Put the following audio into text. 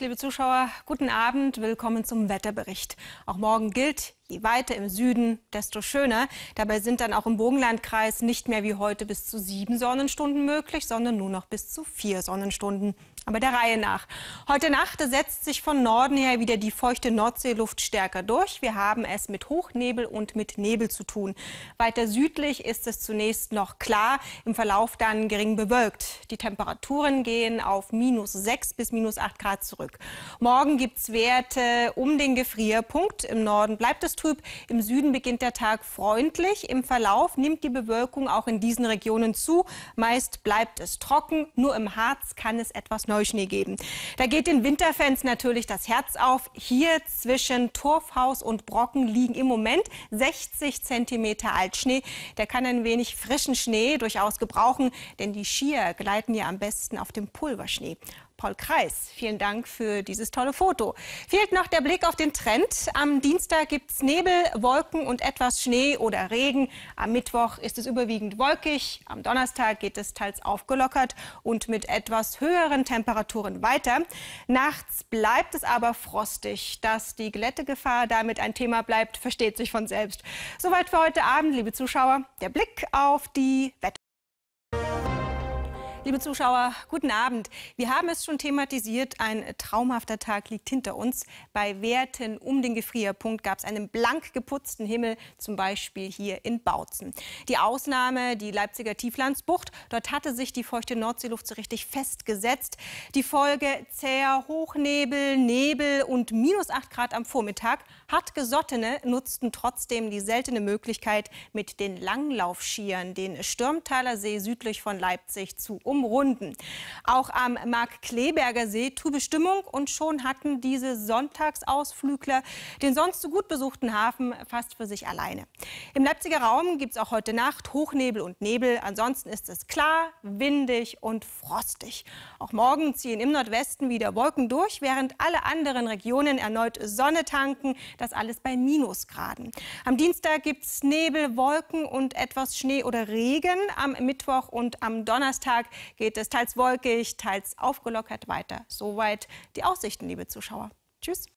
liebe Zuschauer, guten Abend, willkommen zum Wetterbericht. Auch morgen gilt, je weiter im Süden, desto schöner. Dabei sind dann auch im Burgenlandkreis nicht mehr wie heute bis zu sieben Sonnenstunden möglich, sondern nur noch bis zu vier Sonnenstunden. Aber der Reihe nach. Heute Nacht setzt sich von Norden her wieder die feuchte Nordseeluft stärker durch. Wir haben es mit Hochnebel und mit Nebel zu tun. Weiter südlich ist es zunächst noch klar, im Verlauf dann gering bewölkt. Die Temperaturen gehen auf minus 6 bis minus 8 Grad zurück. Morgen gibt es Werte um den Gefrierpunkt. Im Norden bleibt es trüb, im Süden beginnt der Tag freundlich. Im Verlauf nimmt die Bewölkung auch in diesen Regionen zu. Meist bleibt es trocken, nur im Harz kann es etwas neu Neuschnee geben. Da geht den Winterfans natürlich das Herz auf. Hier zwischen Torfhaus und Brocken liegen im Moment 60 cm Altschnee. Der kann ein wenig frischen Schnee durchaus gebrauchen, denn die Skier gleiten ja am besten auf dem Pulverschnee. Paul Kreis. Vielen Dank für dieses tolle Foto. Fehlt noch der Blick auf den Trend. Am Dienstag gibt es Nebel, Wolken und etwas Schnee oder Regen. Am Mittwoch ist es überwiegend wolkig. Am Donnerstag geht es teils aufgelockert und mit etwas höheren Temperaturen weiter. Nachts bleibt es aber frostig. Dass die Glättegefahr damit ein Thema bleibt, versteht sich von selbst. Soweit für heute Abend, liebe Zuschauer. Der Blick auf die Wetter. Liebe Zuschauer, guten Abend. Wir haben es schon thematisiert, ein traumhafter Tag liegt hinter uns. Bei Werten um den Gefrierpunkt gab es einen blank geputzten Himmel, zum Beispiel hier in Bautzen. Die Ausnahme, die Leipziger Tieflandsbucht. Dort hatte sich die feuchte Nordseeluft so richtig festgesetzt. Die Folge zäher Hochnebel, Nebel und minus 8 Grad am Vormittag. Hartgesottene nutzten trotzdem die seltene Möglichkeit, mit den Langlaufschieren den Stürmtaler südlich von Leipzig zu umgehen umrunden. Auch am Markkleberger See trübe Stimmung und schon hatten diese Sonntagsausflügler den sonst so gut besuchten Hafen fast für sich alleine. Im Leipziger Raum gibt es auch heute Nacht Hochnebel und Nebel. Ansonsten ist es klar, windig und frostig. Auch morgen ziehen im Nordwesten wieder Wolken durch, während alle anderen Regionen erneut Sonne tanken. Das alles bei Minusgraden. Am Dienstag gibt es Nebel, Wolken und etwas Schnee oder Regen. Am Mittwoch und am Donnerstag geht es teils wolkig, teils aufgelockert weiter. Soweit die Aussichten, liebe Zuschauer. Tschüss.